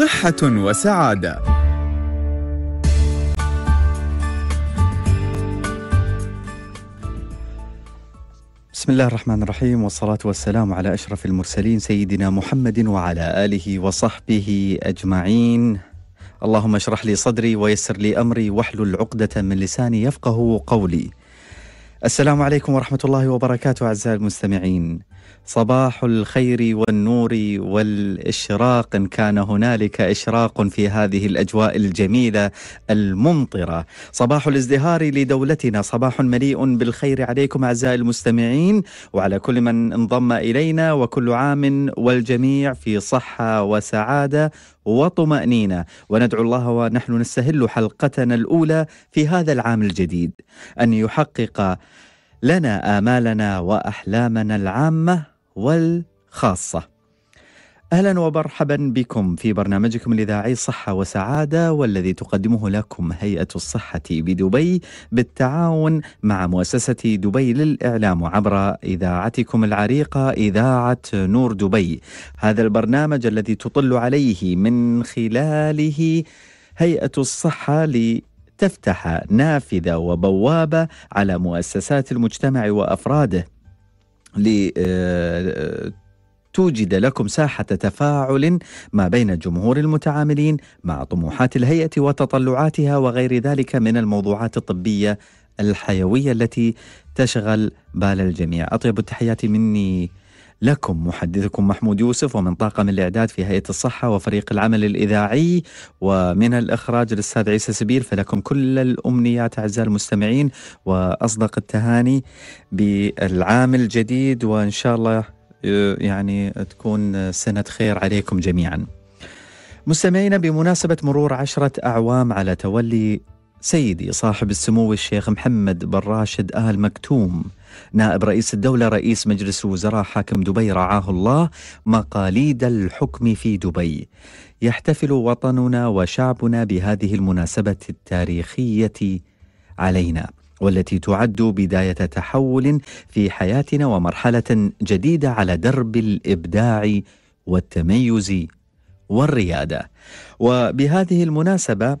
صحة وسعادة بسم الله الرحمن الرحيم والصلاة والسلام على أشرف المرسلين سيدنا محمد وعلى آله وصحبه أجمعين اللهم اشرح لي صدري ويسر لي أمري واحلل عقدة من لساني يفقه قولي السلام عليكم ورحمة الله وبركاته أعزائي المستمعين صباح الخير والنور والاشراق ان كان هنالك اشراق في هذه الاجواء الجميله الممطره صباح الازدهار لدولتنا صباح مليء بالخير عليكم اعزائي المستمعين وعلى كل من انضم الينا وكل عام والجميع في صحه وسعاده وطمأنينة وندعو الله ونحن نستهل حلقتنا الأولى في هذا العام الجديد أن يحقق لنا آمالنا وأحلامنا العامة والخاصة. أهلا ومرحبا بكم في برنامجكم الإذاعي صحة وسعادة والذي تقدمه لكم هيئة الصحة بدبي بالتعاون مع مؤسسة دبي للإعلام عبر إذاعتكم العريقة إذاعة نور دبي. هذا البرنامج الذي تطل عليه من خلاله هيئة الصحة تفتح نافذه وبوابه على مؤسسات المجتمع وافراده لتوجد آه، آه، لكم ساحة تفاعل ما بين جمهور المتعاملين مع طموحات الهيئة وتطلعاتها وغير ذلك من الموضوعات الطبية الحيوية التي تشغل بال الجميع أطيب التحيات مني لكم محدثكم محمود يوسف ومن طاقم الإعداد في هيئة الصحة وفريق العمل الإذاعي ومن الإخراج الأستاذ عيسى سبيل فلكم كل الأمنيات أعزائي المستمعين وأصدق التهاني بالعام الجديد وإن شاء الله آه، يعني تكون سنة خير عليكم جميعا مستمعينا بمناسبة مرور عشرة أعوام على تولي سيدي صاحب السمو الشيخ محمد بن راشد آل مكتوم نائب رئيس الدولة رئيس مجلس وزراء حاكم دبي رعاه الله مقاليد الحكم في دبي يحتفل وطننا وشعبنا بهذه المناسبة التاريخية علينا والتي تعد بداية تحول في حياتنا ومرحلة جديدة على درب الإبداع والتميز والريادة وبهذه المناسبة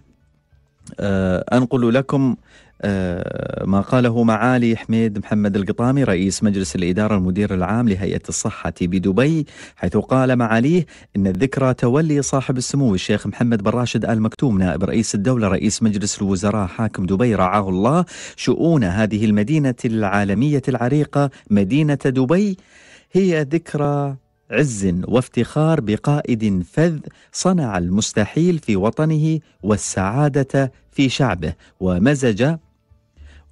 آه، أنقل لكم آه، ما قاله معالي حميد محمد القطامي رئيس مجلس الإدارة المدير العام لهيئة الصحة بدبي حيث قال معاليه إن الذكرى تولي صاحب السمو الشيخ محمد بن راشد آل مكتوم نائب رئيس الدولة رئيس مجلس الوزراء حاكم دبي رعاه الله شؤون هذه المدينة العالمية العريقة مدينة دبي هي ذكرى عز وافتخار بقائد فذ صنع المستحيل في وطنه والسعاده في شعبه ومزج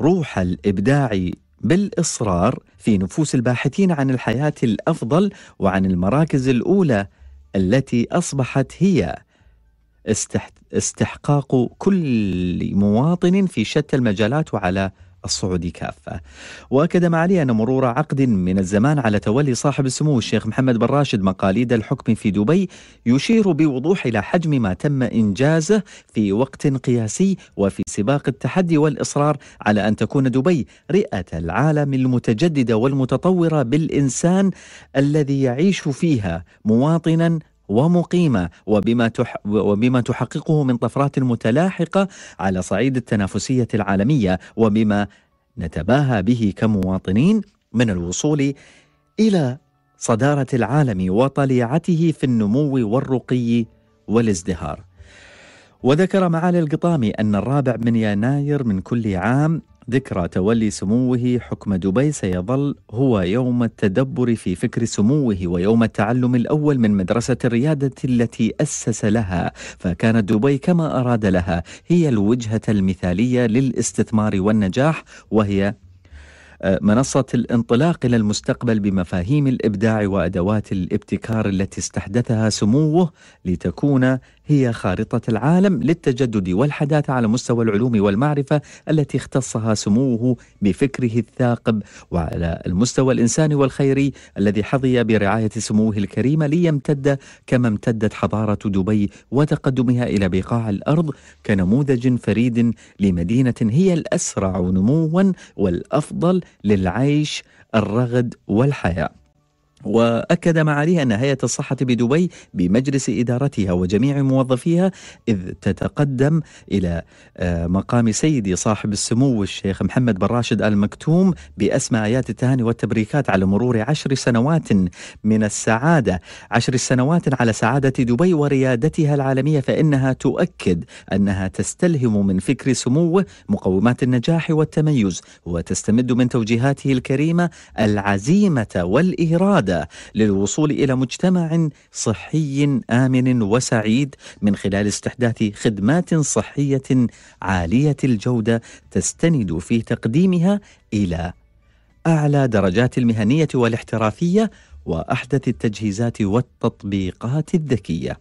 روح الابداع بالاصرار في نفوس الباحثين عن الحياه الافضل وعن المراكز الاولى التي اصبحت هي استحقاق كل مواطن في شتى المجالات وعلى الصعود كافة وأكد معالي أن مرور عقد من الزمان على تولي صاحب السمو الشيخ محمد بن راشد مقاليد الحكم في دبي يشير بوضوح إلى حجم ما تم إنجازه في وقت قياسي وفي سباق التحدي والإصرار على أن تكون دبي رئة العالم المتجددة والمتطورة بالإنسان الذي يعيش فيها مواطنا ومقيمة وبما, تح وبما تحققه من طفرات متلاحقة على صعيد التنافسية العالمية وبما نتباهى به كمواطنين من الوصول إلى صدارة العالم وطليعته في النمو والرقي والازدهار وذكر معالي القطامي أن الرابع من يناير من كل عام ذكرى تولي سموه حكم دبي سيظل هو يوم التدبر في فكر سموه ويوم التعلم الأول من مدرسة الريادة التي أسس لها فكانت دبي كما أراد لها هي الوجهة المثالية للاستثمار والنجاح وهي آه، منصة الانطلاق إلى المستقبل بمفاهيم الإبداع وأدوات الابتكار التي استحدثها سموه لتكون هي خارطة العالم للتجدد والحداثة على مستوى العلوم والمعرفة التي اختصها سموه بفكره الثاقب وعلى المستوى الإنساني والخيري الذي حظي برعاية سموه الكريمة ليمتد كما امتدت حضارة دبي وتقدمها إلى بقاع الأرض كنموذج فريد لمدينة هي الأسرع نموا والأفضل للعيش الرغد والحياه وأكد معاليها ان هيئة الصحة بدبي بمجلس إدارتها وجميع موظفيها إذ تتقدم إلى آه، مقام سيدي صاحب السمو الشيخ محمد بن راشد آل مكتوم بأسمى آيات التهاني والتبريكات على مرور عشر سنوات من السعادة عشر سنوات على سعادة دبي وريادتها العالمية فإنها تؤكد أنها تستلهم من فكر سموه مقومات النجاح والتميز وتستمد من توجيهاته الكريمة العزيمة والإرادة المساعده للوصول الى مجتمع صحي امن وسعيد من خلال استحداث خدمات صحيه عاليه الجوده تستند في تقديمها الى اعلى درجات المهنيه والاحترافيه واحدث التجهيزات والتطبيقات الذكيه.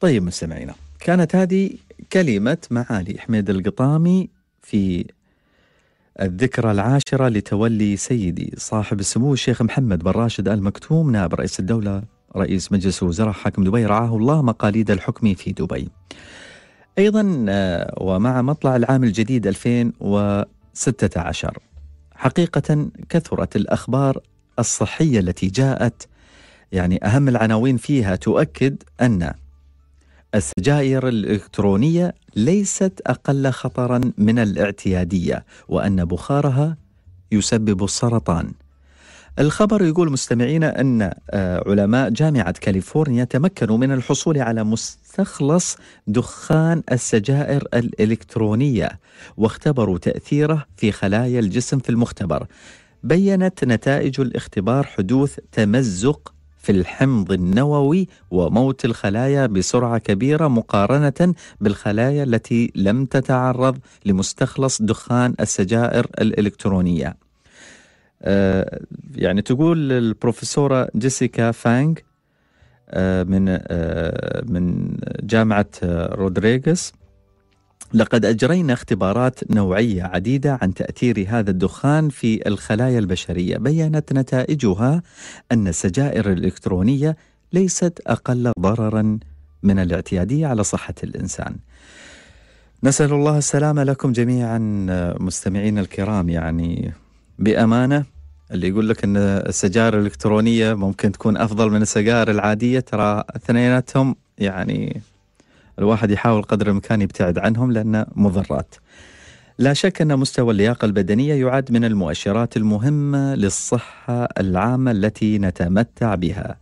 طيب مستمعينا، كانت هذه كلمه معالي حميد القطامي في الذكرى العاشرة لتولي سيدي صاحب السمو الشيخ محمد بن راشد آل مكتوم نائب رئيس الدولة رئيس مجلس الوزراء حاكم دبي رعاه الله مقاليد الحكم في دبي أيضا آه، ومع مطلع العام الجديد 2016 حقيقة كثرت الأخبار الصحية التي جاءت يعني أهم العناوين فيها تؤكد أن السجائر الإلكترونية ليست أقل خطرا من الاعتيادية وأن بخارها يسبب السرطان الخبر يقول مستمعينا أن آه، علماء جامعة كاليفورنيا تمكنوا من الحصول على مستخلص دخان السجائر الإلكترونية واختبروا تأثيره في خلايا الجسم في المختبر بينت نتائج الاختبار حدوث تمزق في الحمض النووي وموت الخلايا بسرعه كبيره مقارنه بالخلايا التي لم تتعرض لمستخلص دخان السجائر الالكترونيه. آه، يعني تقول البروفيسوره جيسيكا فانغ آه، من آه، من جامعه رودريغس لقد أجرينا اختبارات نوعية عديدة عن تأثير هذا الدخان في الخلايا البشرية بيّنت نتائجها أن السجائر الإلكترونية ليست أقل ضررا من الاعتيادية على صحة الإنسان نسأل الله السلامة لكم جميعا مستمعينا الكرام يعني بأمانة اللي يقول لك أن السجائر الإلكترونية ممكن تكون أفضل من السجائر العادية ترى اثنيناتهم يعني الواحد يحاول قدر الامكان يبتعد عنهم لان مضرات. لا شك ان مستوى اللياقه البدنيه يعد من المؤشرات المهمه للصحه العامه التي نتمتع بها.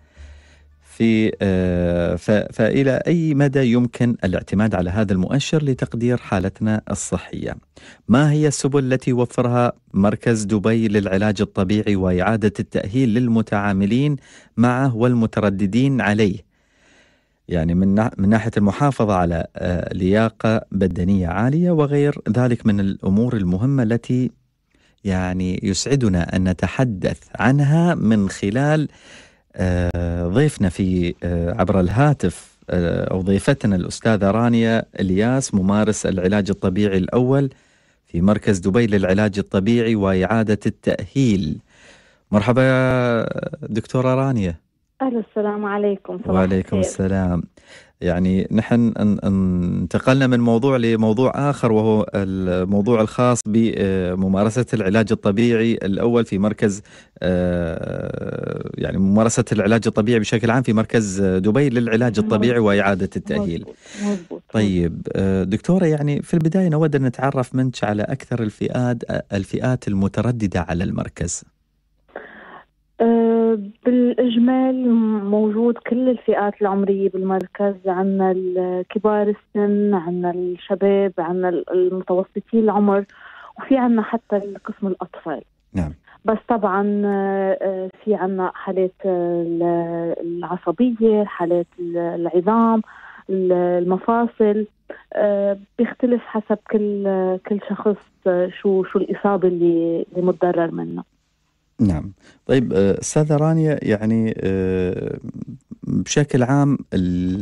في آه، فإلى أي مدى يمكن الاعتماد على هذا المؤشر لتقدير حالتنا الصحية ما هي السبل التي وفرها مركز دبي للعلاج الطبيعي وإعادة التأهيل للمتعاملين معه والمترددين عليه يعني من من ناحيه المحافظه على آه، لياقه بدنيه عاليه وغير ذلك من الامور المهمه التي يعني يسعدنا ان نتحدث عنها من خلال آه، ضيفنا في آه، عبر الهاتف او ضيفتنا الاستاذه رانيا الياس ممارس العلاج الطبيعي الاول في مركز دبي للعلاج الطبيعي واعاده التاهيل. مرحبا دكتوره رانيا. أهلا السلام عليكم صباح وعليكم خير. السلام يعني نحن انتقلنا من موضوع لموضوع آخر وهو الموضوع الخاص بممارسة العلاج الطبيعي الأول في مركز آه، يعني ممارسة العلاج الطبيعي بشكل عام في مركز دبي للعلاج الطبيعي وإعادة التأهيل طيب آه، دكتورة يعني في البداية نود أن نتعرف منك على أكثر الفئات الفئات المترددة على المركز أه بالاجمال موجود كل الفئات العمريه بالمركز عندنا الكبار السن عندنا الشباب عندنا المتوسطي العمر وفي عندنا حتى قسم الاطفال نعم بس طبعا آه، آه، في عندنا حالات العصبيه حالات العظام المفاصل آه، بيختلف حسب كل كل شخص شو شو الاصابه اللي متضرر منها نعم طيب آه، استاذه رانيا يعني آه، بشكل عام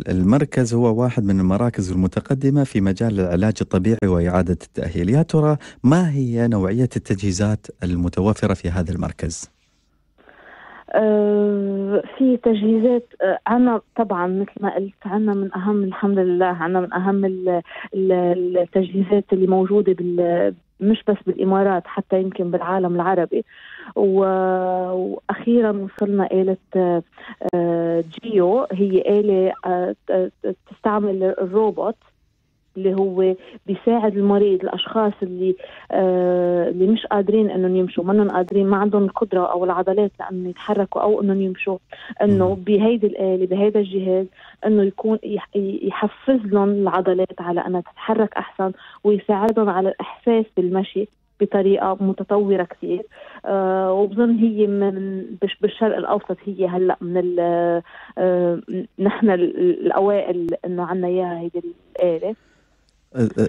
المركز هو واحد من المراكز المتقدمه في مجال العلاج الطبيعي واعاده التاهيل يا ترى ما هي نوعيه التجهيزات المتوفره في هذا المركز آه، في تجهيزات عنا طبعا مثل ما قلت عنا من اهم الحمد لله عنا من اهم التجهيزات اللي موجوده مش بس بالامارات حتى يمكن بالعالم العربي واخيرا وصلنا آلة آه، جيو هي آلة آه، تستعمل الروبوت اللي هو بيساعد المريض الاشخاص اللي آه اللي مش قادرين انهم يمشوا منهم قادرين ما عندهم القدره او العضلات لانه يتحركوا او انهم يمشوا انه بهيدي الاله بهذا الجهاز انه يكون يحفز لهم العضلات على انها تتحرك احسن ويساعدهم على الاحساس بالمشي بطريقه متطوره كثير أه وبظن هي من بالشرق الاوسط هي هلا من ال أه نحن الاوائل انه عندنا اياها هيدي الاله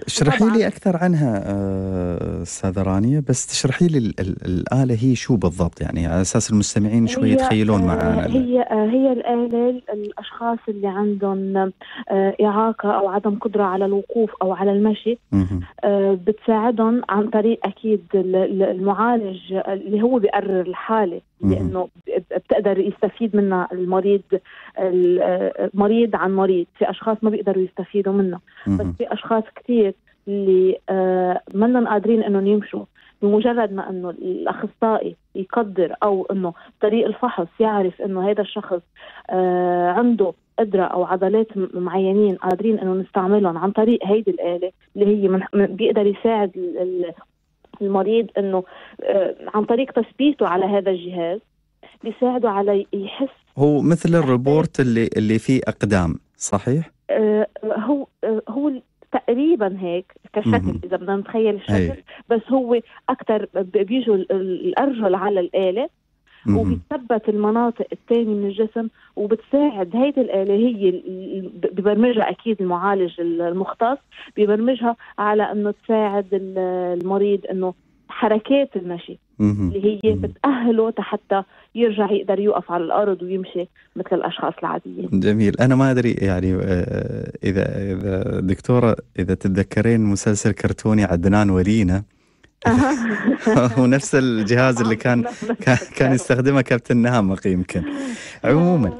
اشرحي لي اكثر عنها آه، استاذه رانيا بس تشرحي لي الاله هي شو بالضبط يعني على اساس المستمعين شوي يتخيلون آه، معنا هي هي الاله الاشخاص اللي عندهم آه، اعاقه او عدم قدره على الوقوف او على المشي بتساعدهم عن طريق اكيد المعالج اللي هو بيقرر الحاله لانه بتقدر يستفيد منها المريض المريض عن مريض في اشخاص ما بيقدروا يستفيدوا منها بس في اشخاص كثير اللي آه، منهم قادرين انهم يمشوا بمجرد ما انه الاخصائي يقدر او انه طريق الفحص يعرف انه هذا الشخص آه، عنده قدرة أو عضلات معينين قادرين إنه نستعملهم عن طريق هيدي الآلة اللي هي من بيقدر يساعد المريض إنه آه، عن طريق تثبيته على هذا الجهاز بيساعده على يحس هو مثل الريبورت اللي اللي فيه اقدام صحيح؟ آه هو آه هو تقريبا هيك كشكل اذا بدنا نتخيل الشكل إيه. بس هو اكثر بيجوا الارجل على الاله وبتثبت المناطق الثانية من الجسم وبتساعد هيدي الآلة هي ببرمجها أكيد المعالج المختص ببرمجها على أنه تساعد المريض أنه حركات المشي اللي هي بتأهله حتى يرجع يقدر يوقف على الارض ويمشي مثل الاشخاص العاديين. جميل، انا ما ادري يعني آه، اذا اذا دكتوره اذا تتذكرين مسلسل كرتوني عدنان ولينا هو نفس الجهاز اللي كان كان يستخدمه كابتن نهامق يمكن. عموما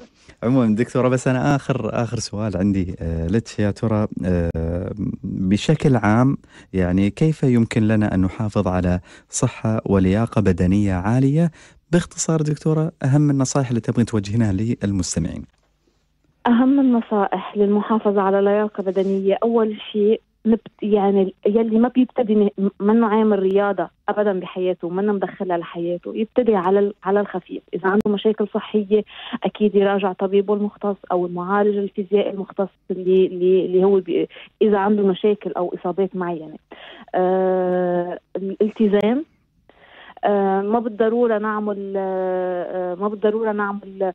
عموما دكتوره بس انا اخر اخر سؤال عندي آه، لك يا ترى آه، بشكل عام يعني كيف يمكن لنا ان نحافظ على صحه ولياقه بدنيه عاليه باختصار دكتوره اهم النصائح اللي تبغين توجهينها للمستمعين اهم النصائح للمحافظه على لياقه بدنيه اول شيء نبت يعني يلي ما بيبتدي منه عامل رياضه ابدا بحياته ومنه مدخلها لحياته يبتدي على على الخفيف اذا عنده مشاكل صحيه اكيد يراجع طبيبه المختص او المعالج الفيزيائي المختص اللي اللي, اللي هو بي اذا عنده مشاكل او اصابات معينه آه الالتزام آه، ما بالضروره نعمل آه، آه، ما بالضروره نعمل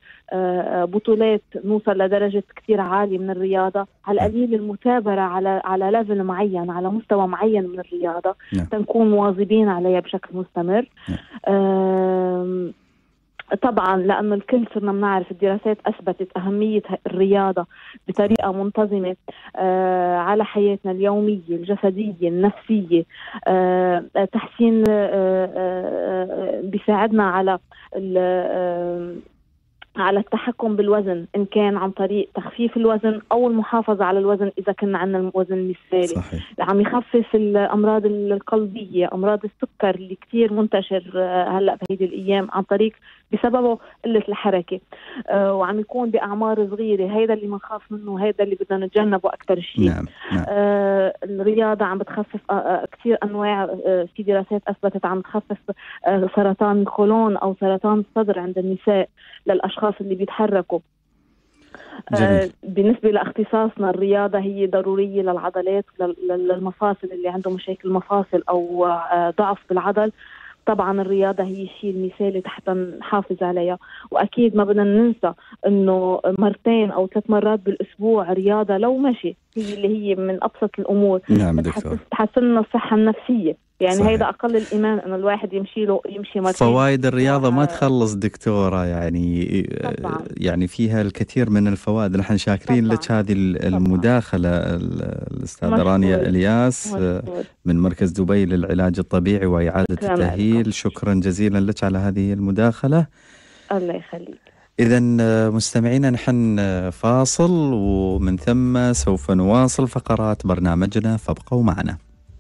بطولات نوصل لدرجه كثير عاليه من الرياضه على نعم. القليل المثابره على على ليفل معين على مستوى معين من الرياضه نعم. تنكون مواظبين عليها بشكل مستمر نعم. طبعا لانه الكل صرنا بنعرف الدراسات اثبتت اهميه الرياضه بطريقه منتظمه آه على حياتنا اليوميه الجسديه النفسيه آه تحسين آه, آه، بيساعدنا على آه، على التحكم بالوزن ان كان عن طريق تخفيف الوزن او المحافظه على الوزن اذا كنا عندنا الوزن المثالي عم يخفف الامراض القلبيه امراض السكر اللي كثير منتشر آه، هلا بهيدي الايام عن طريق بسببه قله الحركه آه، وعم يكون باعمار صغيره هيدا اللي بنخاف منه هيدا اللي بدنا نتجنبه اكثر شيء نعم. نعم. آه، الرياضه عم بتخفف آه، كثير انواع في دراسات اثبتت عم تخفف سرطان القولون او سرطان الصدر عند النساء للاشخاص اللي بيتحركوا جميل. بالنسبة لاختصاصنا الرياضة هي ضرورية للعضلات للمفاصل اللي عنده مشاكل مفاصل أو ضعف بالعضل طبعا الرياضة هي الشيء المثالي حتى نحافظ عليها وأكيد ما بدنا ننسى أنه مرتين أو ثلاث مرات بالأسبوع رياضة لو مشي هي اللي هي من أبسط الأمور نعم دكتور تحسن الصحة النفسية يعني هذا هيدا اقل الايمان انه الواحد يمشي له يمشي مرتين فوائد الرياضه ما آه. تخلص دكتوره يعني طبعا. يعني فيها الكثير من الفوائد نحن شاكرين لك هذه المداخله الاستاذه رانيا الياس مشهور. من مركز دبي للعلاج الطبيعي واعاده التاهيل شكرا جزيلا لك على هذه المداخله الله يخليك إذا آه، مستمعينا نحن آه، فاصل ومن ثم سوف نواصل فقرات برنامجنا فابقوا معنا.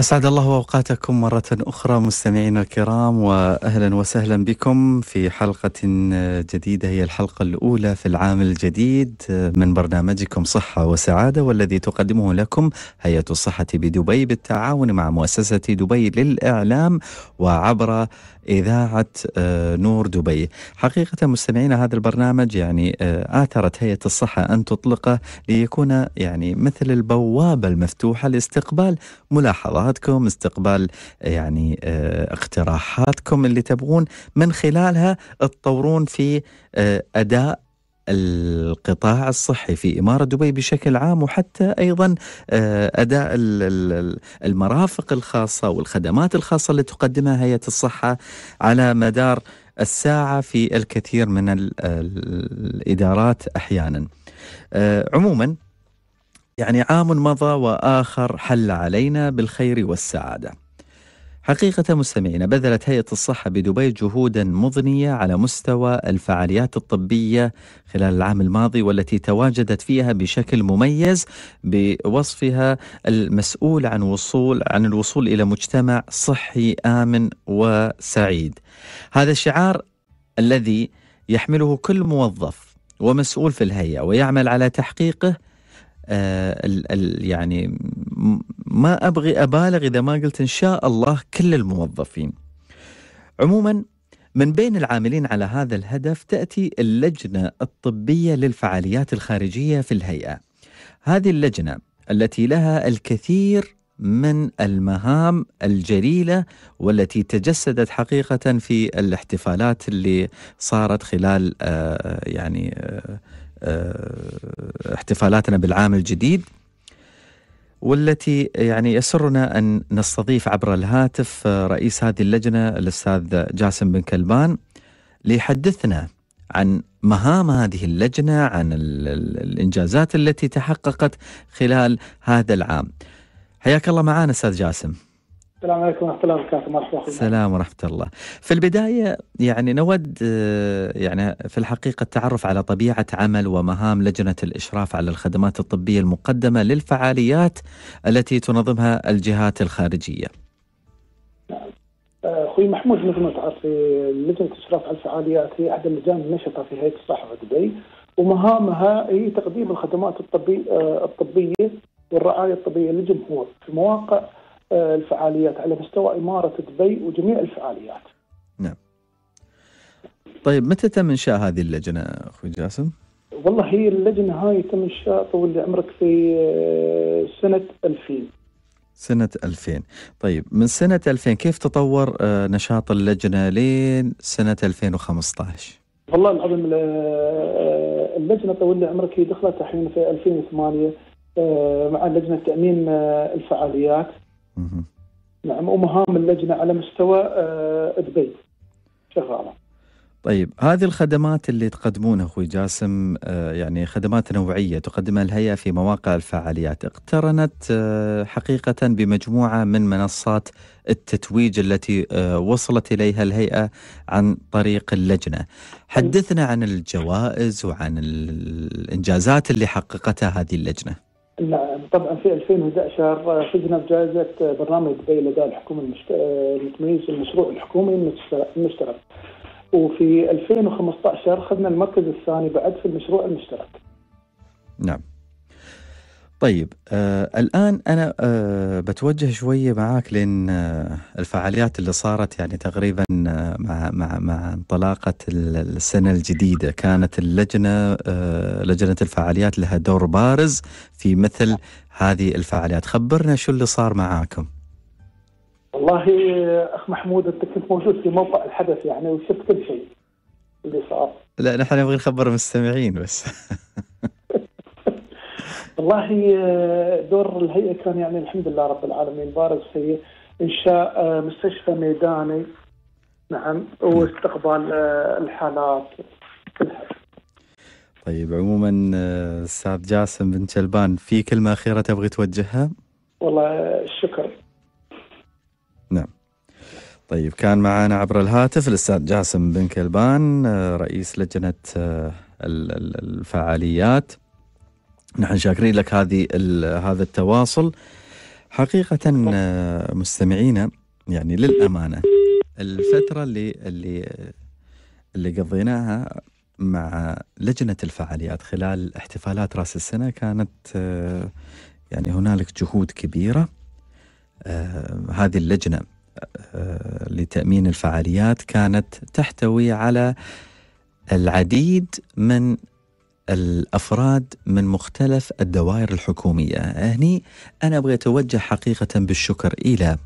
أسعد الله أوقاتكم مرة أخرى مستمعينا الكرام وأهلا وسهلا بكم في حلقة جديدة هي الحلقة الأولى في العام الجديد من برنامجكم صحة وسعادة والذي تقدمه لكم هيئة الصحة بدبي بالتعاون مع مؤسسة دبي للإعلام وعبر إذاعة آه، نور دبي حقيقة مستمعينا هذا البرنامج يعني آه، آثرت هيئة الصحة أن تطلقه ليكون يعني مثل البوابة المفتوحة لاستقبال ملاحظاتكم استقبال يعني آه، اقتراحاتكم اللي تبغون من خلالها تطورون في أداء القطاع الصحي في إمارة دبي بشكل عام وحتى أيضا آه، أداء المرافق الخاصة والخدمات الخاصة اللي تقدمها هيئة الصحة على مدار الساعة في الكثير من الإدارات أحيانا آه، عموما يعني عام مضى وآخر حل علينا بالخير والسعادة حقيقة مستمعينا بذلت هيئة الصحة بدبي جهودا مضنية على مستوى الفعاليات الطبية خلال العام الماضي والتي تواجدت فيها بشكل مميز بوصفها المسؤول عن وصول عن الوصول إلى مجتمع صحي آمن وسعيد. هذا الشعار الذي يحمله كل موظف ومسؤول في الهيئة ويعمل على تحقيقه آه، ال ال يعني ما ابغي ابالغ اذا ما قلت ان شاء الله كل الموظفين. عموما من بين العاملين على هذا الهدف تاتي اللجنه الطبيه للفعاليات الخارجيه في الهيئه. هذه اللجنه التي لها الكثير من المهام الجليله والتي تجسدت حقيقه في الاحتفالات اللي صارت خلال آه، يعني آه، احتفالاتنا بالعام الجديد والتي يعني يسرنا ان نستضيف عبر الهاتف رئيس هذه اللجنه الاستاذ جاسم بن كلبان ليحدثنا عن مهام هذه اللجنه عن الانجازات التي تحققت خلال هذا العام. حياك الله معنا استاذ جاسم. السلام عليكم ورحمة الله وبركاته، مرحبا أخوي. السلام ورحمة الله. في البداية يعني نود آه، يعني في الحقيقة التعرف على طبيعة عمل ومهام لجنة الإشراف على الخدمات الطبية المقدمة للفعاليات التي تنظمها الجهات الخارجية. آه، اخوي محمود مثل ما تعرف لجنه الاشراف على الفعاليات هي احد اللجان النشطه في هيئه الصحه دبي ومهامها هي تقديم الخدمات الطبي آه، الطبيه والرعايه الطبيه للجمهور في مواقع آه، الفعاليات على مستوى إمارة دبي وجميع الفعاليات نعم طيب متى تم إنشاء هذه اللجنة أخوي جاسم؟ والله هي اللجنة هاي تم إنشاء طول عمرك في آه، سنة 2000 سنة 2000 طيب من سنة 2000 كيف تطور آه، نشاط اللجنة لين سنة 2015 والله العظيم اللجنة طول عمرك هي دخلت الحين في 2008 مع لجنة تأمين الفعاليات نعم ومهام اللجنه على مستوى آه، دبي شغاله طيب هذه الخدمات اللي تقدمونها اخوي جاسم آه، يعني خدمات نوعيه تقدمها الهيئه في مواقع الفعاليات اقترنت آه، حقيقه بمجموعه من منصات التتويج التي وصلت اليها الهيئه عن طريق اللجنه. حدثنا عن الجوائز وعن الانجازات اللي حققتها هذه اللجنه. نعم طبعا في 2011 فزنا بجائزة برنامج دبي لدى الحكومة المتميز المشروع الحكومي المشترك وفي 2015 أخذنا المركز الثاني بعد في المشروع المشترك نعم طيب آه الآن أنا آه بتوجه شوية معاك لأن آه الفعاليات اللي صارت يعني تقريبا آه مع مع مع انطلاقة السنة الجديدة كانت اللجنة آه لجنة الفعاليات لها دور بارز في مثل هذه الفعاليات خبرنا شو اللي صار معاكم والله آه، أخ محمود أنت كنت موجود في موقع الحدث يعني وشفت كل شيء اللي صار لا نحن نبغى نخبر المستمعين بس والله دور الهيئه كان يعني الحمد لله رب العالمين بارز في انشاء آه، مستشفى ميداني نعم واستقبال آه، الحالات طيب عموما آه، استاذ جاسم بن شلبان في كلمه اخيره تبغي توجهها؟ والله الشكر نعم طيب كان معنا عبر الهاتف الاستاذ جاسم بن كلبان رئيس لجنه الفعاليات نحن شاكرين لك هذه هذا التواصل حقيقة آه، مستمعينا يعني للأمانة الفترة اللي اللي اللي قضيناها مع لجنة الفعاليات خلال احتفالات راس السنة كانت آه، يعني هنالك جهود كبيرة آه، هذه اللجنة لتأمين الفعاليات كانت تحتوي على العديد من الافراد من مختلف الدوائر الحكوميه، هني انا ابغى اتوجه حقيقه بالشكر الى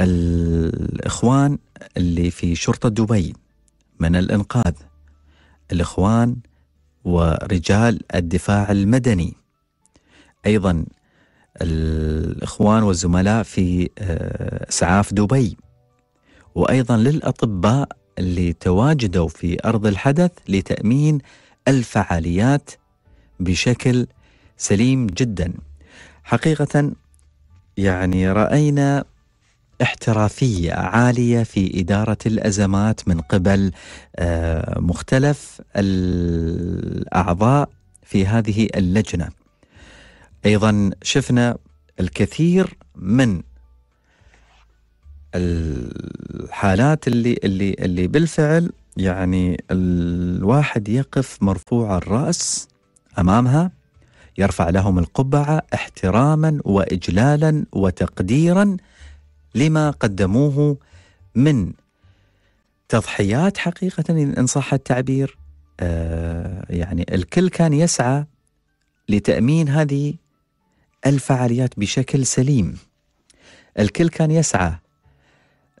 الاخوان اللي في شرطه دبي من الانقاذ، الاخوان ورجال الدفاع المدني. ايضا الاخوان والزملاء في آه، اسعاف دبي. وايضا للاطباء اللي تواجدوا في ارض الحدث لتامين الفعاليات بشكل سليم جدا حقيقة يعني رأينا احترافية عالية في إدارة الأزمات من قبل آه، مختلف الأعضاء في هذه اللجنة أيضا شفنا الكثير من الحالات اللي اللي اللي بالفعل يعني الواحد يقف مرفوع الراس امامها يرفع لهم القبعه احتراما واجلالا وتقديرا لما قدموه من تضحيات حقيقه ان صح التعبير آه، يعني الكل كان يسعى لتامين هذه الفعاليات بشكل سليم الكل كان يسعى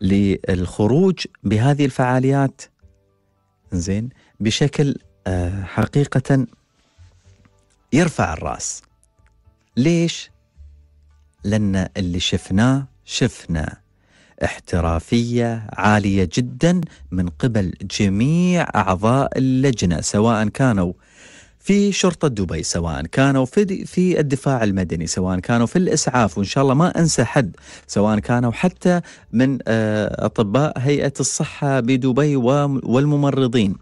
للخروج بهذه الفعاليات زين بشكل آه، حقيقة يرفع الراس ليش؟ لأن اللي شفناه شفنا احترافية عالية جدا من قبل جميع أعضاء اللجنة سواء كانوا في شرطة دبي سواء كانوا في, في الدفاع المدني سواء كانوا في الإسعاف وإن شاء الله ما أنسى حد سواء كانوا حتى من آه، أطباء هيئة الصحة بدبي والممرضين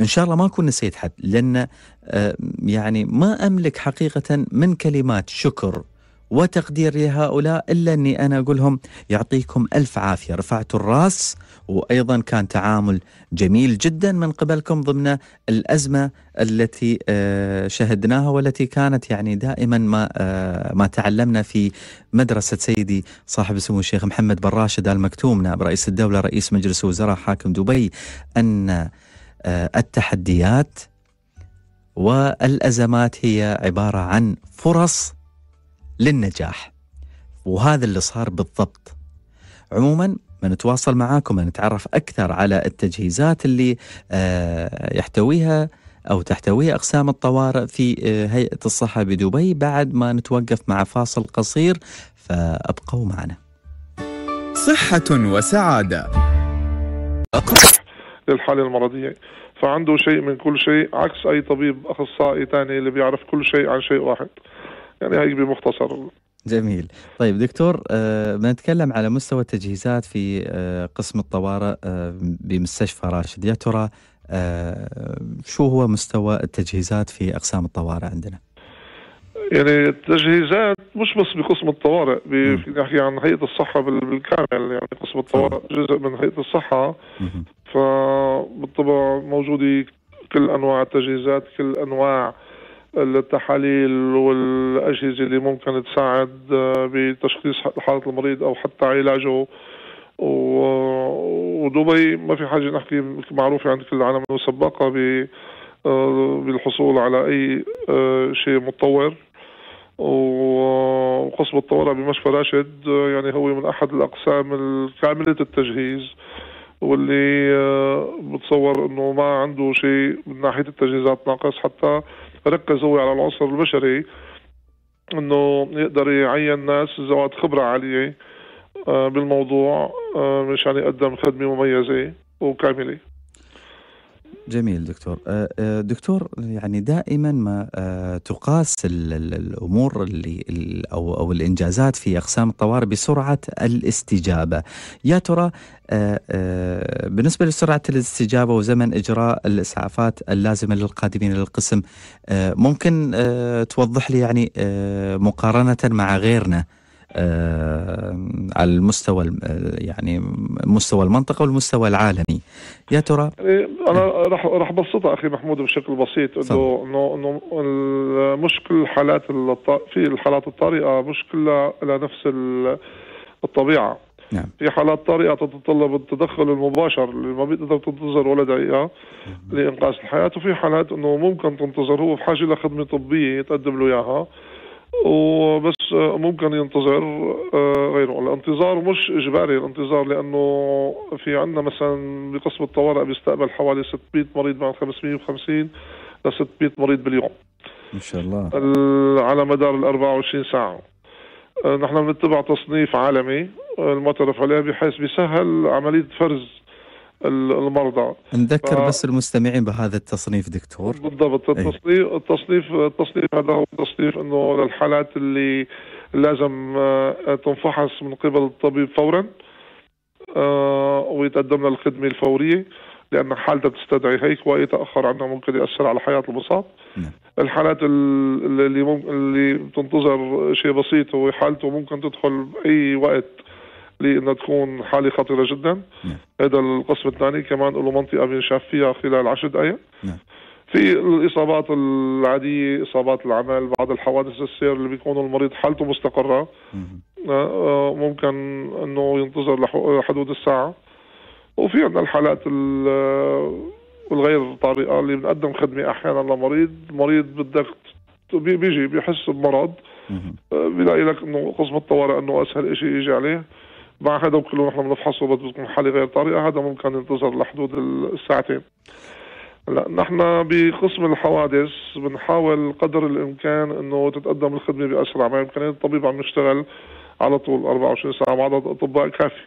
ان شاء الله ما اكون نسيت حد لان آه، يعني ما املك حقيقه من كلمات شكر وتقدير لهؤلاء إلا أني أنا أقول لهم يعطيكم ألف عافية رفعتوا الرأس وأيضا كان تعامل جميل جدا من قبلكم ضمن الأزمة التي آه، شهدناها والتي كانت يعني دائما ما آه، ما تعلمنا في مدرسة سيدي صاحب سمو الشيخ محمد بن راشد المكتوم نائب رئيس الدولة رئيس مجلس وزراء حاكم دبي أن آه، التحديات والأزمات هي عبارة عن فرص للنجاح وهذا اللي صار بالضبط عموما بنتواصل معاكم نتعرف أكثر على التجهيزات اللي آه، يحتويها أو تحتويها أقسام الطوارئ في آه، هيئة الصحة بدبي بعد ما نتوقف مع فاصل قصير فأبقوا معنا صحة وسعادة للحالة المرضية فعنده شيء من كل شيء عكس أي طبيب أخصائي ثاني اللي بيعرف كل شيء عن شيء واحد يعني هي بمختصر جميل طيب دكتور آه، بنتكلم على مستوى التجهيزات في آه، قسم الطوارئ آه، بمستشفى راشد يا ترى شو هو مستوى التجهيزات في اقسام الطوارئ عندنا؟ يعني التجهيزات مش بس بقسم الطوارئ بنحكي عن هيئه الصحه بالكامل يعني قسم الطوارئ جزء من هيئه الصحه فبالطبع موجوده كل انواع التجهيزات كل انواع التحاليل والأجهزة اللي ممكن تساعد آه، بتشخيص حالة المريض أو حتى علاجه ودبي ما في حاجة نحكي معروفة عند كل العالم أنه سباقة آه، بالحصول على أي آه، شيء متطور وقسم الطوارئ بمشفى راشد يعني هو من أحد الأقسام الكاملة التجهيز واللي بتصور انه ما عنده شيء من ناحيه التجهيزات ناقص حتى ركزوا على العنصر البشري انه يقدر يعين ناس ذوات خبره عاليه آه، بالموضوع آه، مشان يقدم خدمه مميزه وكامله جميل دكتور آه، آه، دكتور يعني دائما ما آه، تقاس الامور اللي او او الانجازات في اقسام الطوارئ بسرعه الاستجابه يا ترى بالنسبه لسرعه الاستجابه وزمن اجراء الاسعافات اللازمه للقادمين للقسم ممكن توضح لي يعني مقارنه مع غيرنا آه، على المستوى آه، يعني مستوى المنطقه والمستوى العالمي يا ترى إيه، انا راح راح بسطها اخي محمود بشكل بسيط انه انه مشكل حالات في الحالات الطارئه مشكله لنفس الطبيعه نعم. في حالات طارئة تتطلب التدخل المباشر اللي ما بيقدر تنتظر ولا دقيقة لإنقاذ الحياة وفي حالات أنه ممكن تنتظر هو بحاجة لخدمة طبية تقدم له إياها وبس آه، ممكن ينتظر آه، غيره الانتظار مش اجباري الانتظار لانه في عندنا مثلا بقسم الطوارئ بيستقبل حوالي 600 مريض مع 550 ل 600 مريض باليوم ان شاء الله على مدار ال 24 ساعه آه، نحن بنتبع تصنيف عالمي المعترف عليه بحيث بيسهل عمليه فرز المرضى نذكر ف... بس المستمعين بهذا التصنيف دكتور بالضبط إيه. التصنيف أيه؟ التصنيف التصنيف هذا هو تصنيف انه الحالات اللي لازم آه، تنفحص من قبل الطبيب فورا آه، ويتقدم لها الخدمه الفوريه لان حالتها بتستدعي هيك واي تاخر عنها ممكن ياثر على حياه المصاب نعم. الحالات اللي ممكن اللي بتنتظر شيء بسيط هو حالته ممكن تدخل باي وقت لانها تكون حاله خطيره جدا نعم. هذا القسم الثاني كمان له منطقه بينشاف فيها خلال 10 دقائق نعم. في الاصابات العاديه اصابات العمل بعض الحوادث السير اللي بيكون المريض حالته مستقره آه، آه، ممكن انه ينتظر لحدود الساعه وفي عندنا الحالات الغير طارئه اللي بنقدم خدمه احيانا لمريض مريض بدك بيجي بيحس بمرض آه، بيلاقي لك انه قسم الطوارئ انه اسهل شيء يجي عليه مع هذا لو نحن بنفحصه بتكون حالة غير طارئة هذا ممكن ينتظر لحدود الساعتين لا نحن بقسم الحوادث بنحاول قدر الامكان انه تتقدم الخدمه باسرع ما يمكن الطبيب عم يشتغل على طول 24 ساعه عدد اطباء كافي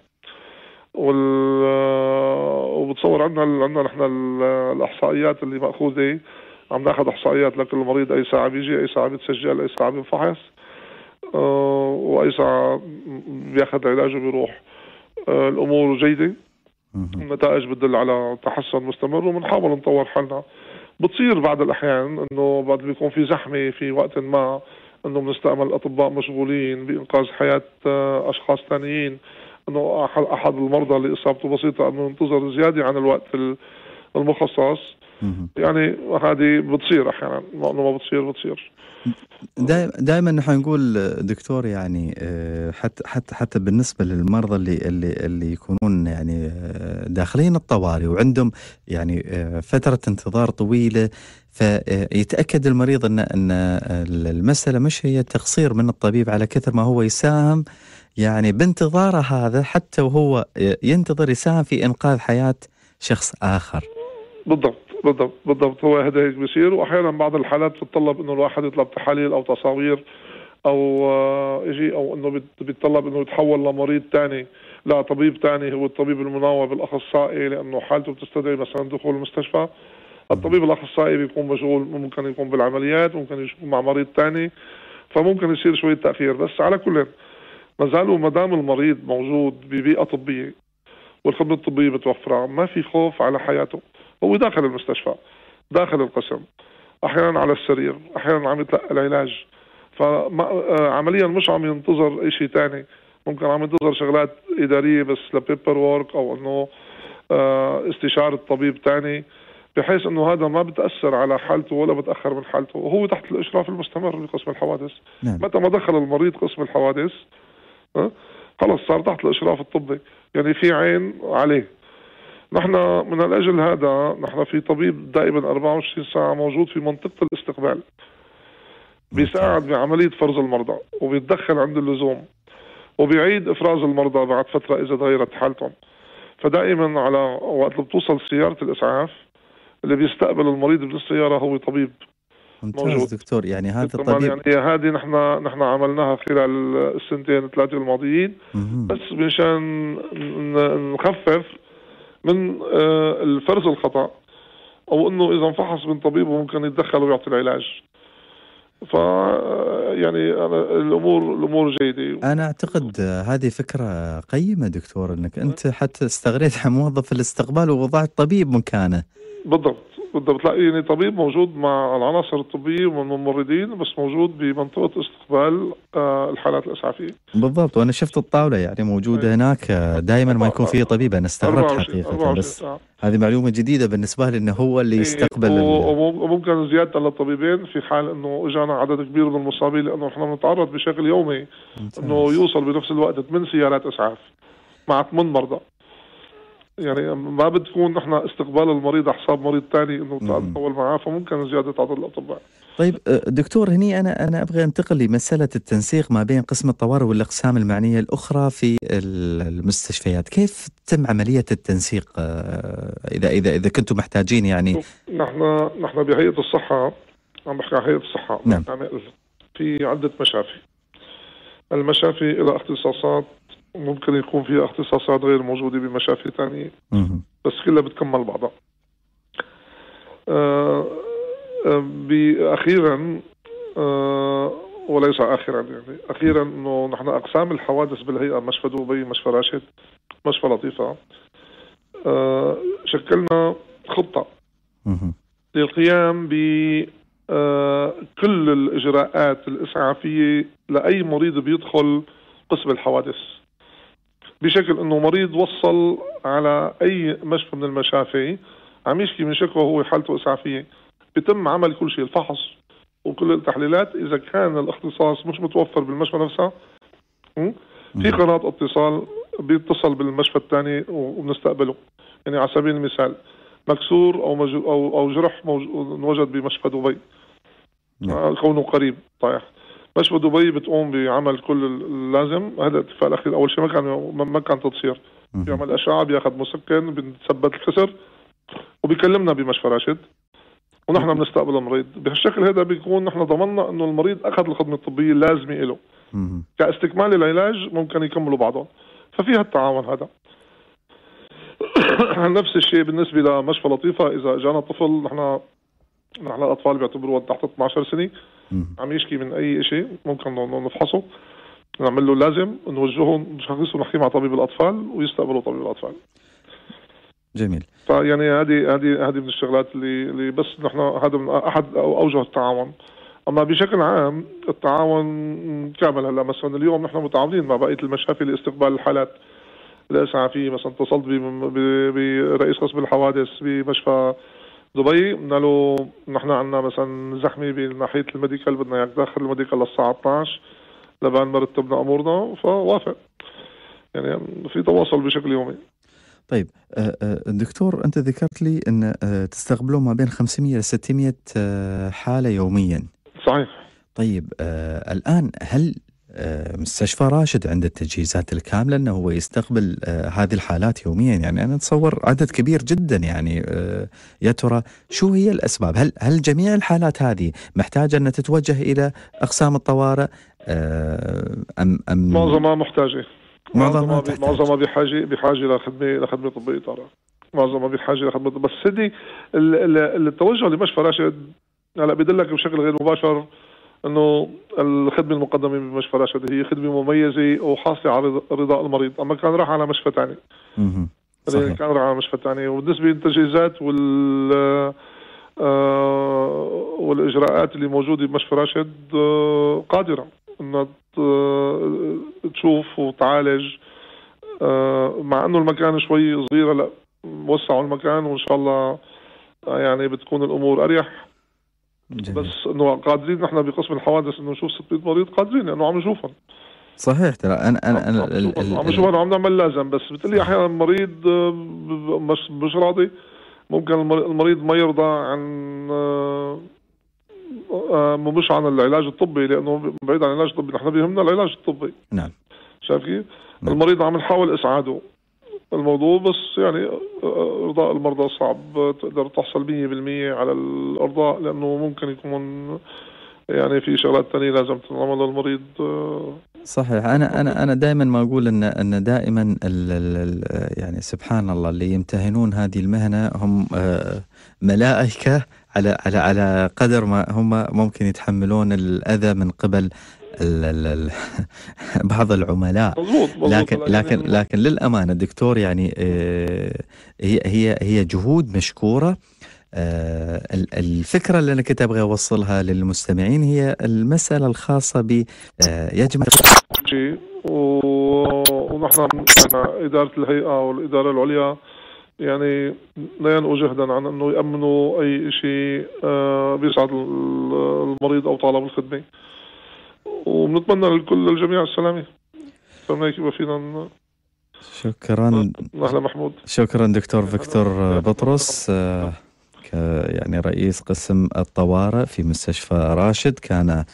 وال آه، وبتصور عندنا عندنا نحن الاحصائيات اللي ماخوذه عم ناخذ احصائيات لكل مريض اي ساعه بيجي اي ساعه بيتسجل اي ساعه بينفحص آه، وايسع بياخذ علاجه بيروح آه، الامور جيده النتائج بتدل على تحسن مستمر وبنحاول نطور حالنا بتصير بعض الاحيان انه بعد بيكون في زحمه في وقت ما انه بنستقبل اطباء مشغولين بانقاذ حياه آه، اشخاص ثانيين انه احد المرضى اللي اصابته بسيطه انه ينتظر زياده عن الوقت المخصص يعني هذه بتصير احيانا ما بتصير بتصير دائما نحن نقول دكتور يعني حتى آه، حتى حتى بالنسبه للمرضى اللي اللي اللي يكونون يعني آه، داخلين الطوارئ وعندهم يعني آه، فتره انتظار طويله فيتاكد المريض ان ان المساله مش هي تقصير من الطبيب على كثر ما هو يساهم يعني بانتظاره هذا حتى وهو ينتظر يساهم في انقاذ حياه شخص اخر. بالضبط بالضبط بالضبط هو هذا هيك بصير واحيانا بعض الحالات بتطلب انه الواحد يطلب تحاليل او تصاوير او يجي آه، او انه بيتطلب انه يتحول لمريض ثاني لطبيب ثاني هو الطبيب المناوب الاخصائي لانه حالته بتستدعي مثلا دخول المستشفى الطبيب الاخصائي بيكون مشغول ممكن يكون بالعمليات ممكن يكون مع مريض ثاني فممكن يصير شويه تاخير بس على كل ما زال وما دام المريض موجود ببيئه طبيه والخدمه الطبيه متوفره ما في خوف على حياته هو داخل المستشفى داخل القسم احيانا على السرير احيانا عم يتلقى العلاج فعمليا آه، مش عم ينتظر شيء ثاني ممكن عم ينتظر شغلات اداريه بس لبيبر وورك او انه آه، استشاره طبيب ثاني بحيث انه هذا ما بتاثر على حالته ولا بتاخر من حالته وهو تحت الاشراف المستمر بقسم الحوادث نعم. متى ما دخل المريض قسم الحوادث آه، خلص صار تحت الاشراف الطبي يعني في عين عليه نحن من الاجل هذا نحن في طبيب دائما 24 ساعه موجود في منطقه الاستقبال بيساعد بعمليه فرز المرضى وبيتدخل عند اللزوم وبيعيد افراز المرضى بعد فتره اذا تغيرت حالتهم فدائما على وقت اللي بتوصل سياره الاسعاف اللي بيستقبل المريض من السياره هو طبيب ممتاز موجود. دكتور يعني هذا الطبيب يعني هذه نحن نحن عملناها خلال السنتين الثلاثه الماضيين مم. بس مشان نخفف من آه، الفرز الخطأ أو أنه إذا انفحص من طبيبه ممكن يتدخل ويعطي العلاج ف آه، يعني انا الامور الامور جيده انا اعتقد هذه فكره قيمه دكتور انك انت حتى استغنيت عن موظف الاستقبال ووضعت طبيب مكانه بالضبط بدها بتلاقي يعني طبيب موجود مع العناصر الطبيه والممرضين الممرضين بس موجود بمنطقه استقبال آه، الحالات الاسعافيه بالضبط وانا شفت الطاوله يعني موجوده أيه. هناك آه، دائما ما يكون فيه طبيب انا استغربت حقيقه بس آه. هذه معلومه جديده بالنسبه لي انه هو اللي إيه، يستقبل أيه. وممكن زياده للطبيبين في حال انه اجانا عدد كبير من المصابين لانه نحن بنتعرض بشكل يومي انه يوصل بنفس الوقت ثمان سيارات اسعاف مع ثمان مرضى يعني ما بتكون نحن استقبال المريض على حساب مريض ثاني انه تطول معاه فممكن زياده عدد الاطباء طيب أه، دكتور هني انا انا ابغى انتقل لمساله التنسيق ما بين قسم الطوارئ والاقسام المعنيه الاخرى في المستشفيات، كيف تتم عمليه التنسيق أه، اذا اذا اذا كنتم محتاجين يعني نحن نحن بهيئه الصحه عم بحكي عن هيئه الصحه نعم. يعني في عده مشافي المشافي لها اختصاصات ممكن يكون فيها اختصاصات غير موجوده بمشافي ثانيه بس كلها بتكمل بعضها آه, آه، اخيرا آه، وليس اخرا يعني اخيرا انه نحن اقسام الحوادث بالهيئه مشفى دبي مشفى راشد مشفى لطيفه آه شكلنا خطه للقيام ب آه، كل الاجراءات الاسعافيه لاي مريض بيدخل قسم الحوادث بشكل انه مريض وصل على اي مشفى من المشافي عم يشكي من شكوى هو حالته اسعافيه بيتم عمل كل شيء الفحص وكل التحليلات اذا كان الاختصاص مش متوفر بالمشفى نفسها في قناه اتصال بيتصل بالمشفى الثاني وبنستقبله يعني على سبيل المثال مكسور او او او جرح موجود وجد بمشفى دبي نعم. آه، كونه قريب طيب مشبه دبي بتقوم بعمل كل اللازم هذا الاتفاق الاخير اول شيء ما كان ما كان تصير بيعمل اشعه بياخذ مسكن بنثبت الكسر وبيكلمنا بمشفى راشد ونحن بنستقبل المريض بهالشكل هذا بيكون نحن ضمننا انه المريض اخذ الخدمه الطبيه اللازمه له كاستكمال العلاج ممكن يكملوا بعضهم ففي هالتعاون هذا نفس الشيء بالنسبه لمشفى لطيفه اذا اجانا طفل نحن نحن الاطفال بيعتبروا تحت 12 سنه عم يشكي من اي شيء ممكن نفحصه نعمل له لازم نوجهه نشخصه نحكي مع طبيب الاطفال ويستقبلوا طبيب الاطفال جميل فيعني هذه هذه هذه من الشغلات اللي اللي بس نحن هذا من احد اوجه التعاون اما بشكل عام التعاون كامل هلا مثلا اليوم نحن متعاونين مع بقيه المشافي لاستقبال الحالات الاسعافيه مثلا اتصلت برئيس قسم الحوادث بمشفى دبي قلنا له نحن عندنا مثلا زحمه بناحيه الميديكال بدنا اياك داخل الميديكال للساعه 12 لبعد ما رتبنا امورنا فوافق يعني في تواصل بشكل يومي طيب آه، آه، دكتور انت ذكرت لي ان آه، تستقبلوا ما بين 500 ل 600 حاله يوميا صحيح طيب الان هل آه، مستشفى راشد عنده التجهيزات الكامله انه هو يستقبل آه، هذه الحالات يوميا يعني انا اتصور عدد كبير جدا يعني آه، يا ترى شو هي الاسباب؟ هل هل جميع الحالات هذه محتاجه ان تتوجه الى اقسام الطوارئ ام ام معظمها محتاجه معظمها معظمها بحاجه بحاجه لخدمه لخدمه طبيه طبعا معظمها بحاجه لخدمه بس سيدي التوجه لمشفى راشد هلا بدلك بشكل غير مباشر انه الخدمه المقدمه بمشفى راشد هي خدمه مميزه وحاصله على رضاء المريض، اما كان راح على مشفى ثاني. يعني صحيح. كان راح على مشفى ثاني، وبالنسبه للتجهيزات وال آه، آه، والاجراءات اللي موجوده بمشفى راشد آه، قادره انها تشوف وتعالج مع انه المكان شوي صغيره لا وسعوا المكان وان شاء الله يعني بتكون الامور اريح جميل. بس انه قادرين نحن بقسم الحوادث انه نشوف 600 مريض قادرين لانه عم نشوفهم صحيح ترى انا انا انا عم نشوفهم وعم عم نعمل لازم بس بتقول لي احيانا المريض آه، مش مش راضي ممكن المريض ما يرضى عن آه، آه، مش عن العلاج الطبي لانه بعيد عن العلاج الطبي نحن بيهمنا العلاج الطبي نعم شايف كيف؟ نعم. المريض عم نحاول اسعاده الموضوع بس يعني آه، آه، ارضاء المرضى صعب تقدر تحصل 100% على الارضاء لانه ممكن يكون يعني في شغلات ثانيه لازم تنعمل للمريض آه. صحيح انا انا انا دائما ما اقول ان ان دائما الـ الـ يعني سبحان الله اللي يمتهنون هذه المهنه هم ملائكه على على على قدر ما هم ممكن يتحملون الاذى من قبل بعض العملاء مزبوط مزبوط لكن لكن لكن للامانه دكتور يعني آه، هي هي هي جهود مشكوره آه، الفكرة اللي أنا كنت أبغى أوصلها للمستمعين هي المسألة الخاصة ب آه، يجمع ونحن إدارة الهيئة والإدارة العليا يعني لا ينأوا جهدا عن أنه يأمنوا أي شيء بيسعد المريض أو طالب الخدمة وبنتمنى للكل للجميع السلامه فما هيك فينا شكرا اهلا محمود شكرا دكتور فيكتور بطرس آه، يعني رئيس قسم الطوارئ في مستشفى راشد كان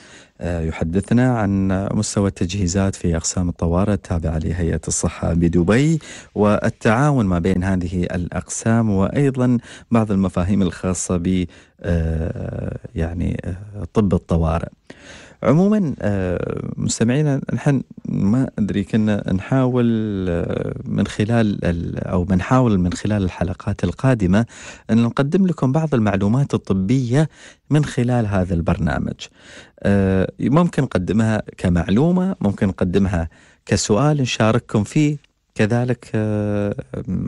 آه، يحدثنا عن مستوى التجهيزات في أقسام الطوارئ التابعة لهيئة الصحة بدبي والتعاون ما بين هذه الأقسام وأيضا بعض المفاهيم الخاصة ب آه، يعني طب الطوارئ. عموما آه، مستمعينا نحن ما ادري كنا نحاول آه، من خلال او بنحاول من خلال الحلقات القادمه ان نقدم لكم بعض المعلومات الطبيه من خلال هذا البرنامج. آه، ممكن نقدمها كمعلومه، ممكن نقدمها كسؤال نشارككم فيه كذلك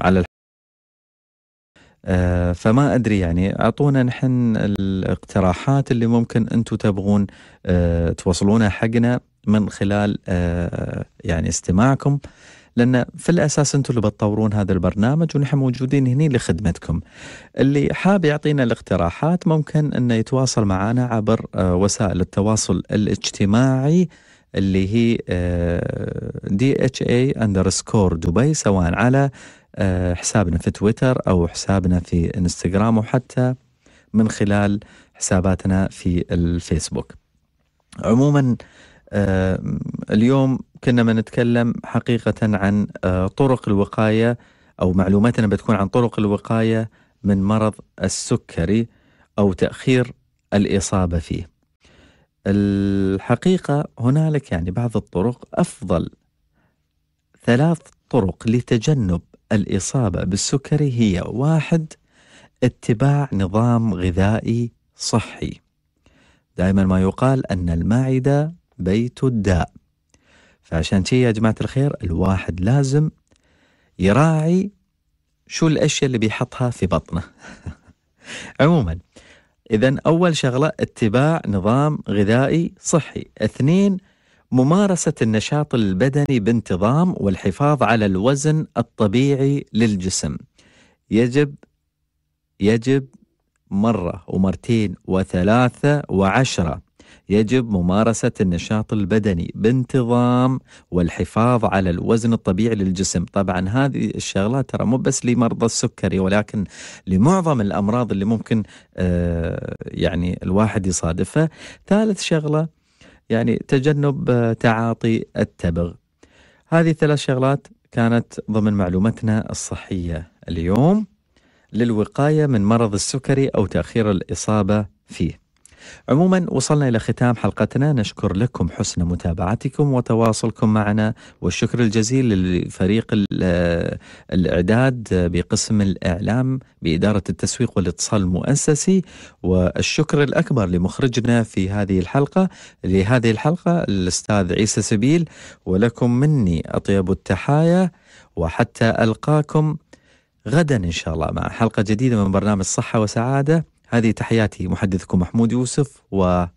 على آه، فما ادري يعني اعطونا نحن الاقتراحات اللي ممكن انتم تبغون آه، توصلونها حقنا من خلال آه، يعني استماعكم لان في الاساس انتم اللي بتطورون هذا البرنامج ونحن موجودين هنا لخدمتكم. اللي حاب يعطينا الاقتراحات ممكن انه يتواصل معنا عبر وسائل التواصل الاجتماعي اللي هي دي اتش اي اندرسكور دبي سواء على آه، حسابنا في تويتر أو حسابنا في انستغرام وحتى من خلال حساباتنا في الفيسبوك عموما آه، اليوم كنا ما نتكلم حقيقة عن آه، طرق الوقاية أو معلوماتنا بتكون عن طرق الوقاية من مرض السكري أو تأخير الإصابة فيه الحقيقة هنالك يعني بعض الطرق أفضل ثلاث طرق لتجنب الإصابة بالسكري هي واحد اتباع نظام غذائي صحي دائما ما يقال أن المعدة بيت الداء فعشان تي يا جماعة الخير الواحد لازم يراعي شو الأشياء اللي بيحطها في بطنه عموما إذا أول شغلة اتباع نظام غذائي صحي اثنين ممارسة النشاط البدني بانتظام والحفاظ على الوزن الطبيعي للجسم يجب يجب مرة ومرتين وثلاثة وعشرة يجب ممارسة النشاط البدني بانتظام والحفاظ على الوزن الطبيعي للجسم طبعا هذه الشغلات ترى مو بس لمرضى السكري ولكن لمعظم الأمراض اللي ممكن آه، يعني الواحد يصادفها ثالث شغلة يعني تجنب آه، تعاطي التبغ هذه ثلاث شغلات كانت ضمن معلومتنا الصحية اليوم للوقاية من مرض السكري أو تأخير الإصابة فيه عموما وصلنا إلى ختام حلقتنا نشكر لكم حسن متابعتكم وتواصلكم معنا والشكر الجزيل لفريق الإعداد بقسم الإعلام بإدارة التسويق والاتصال المؤسسي والشكر الأكبر لمخرجنا في هذه الحلقة لهذه الحلقة الأستاذ عيسى سبيل ولكم مني أطيب التحايا وحتى ألقاكم غدا إن شاء الله مع حلقة جديدة من برنامج صحة وسعادة هذه تحياتي محدثكم محمود يوسف ومع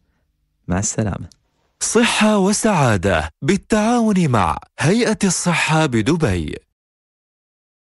السلامة صحة وسعادة بالتعاون مع هيئة الصحة بدبي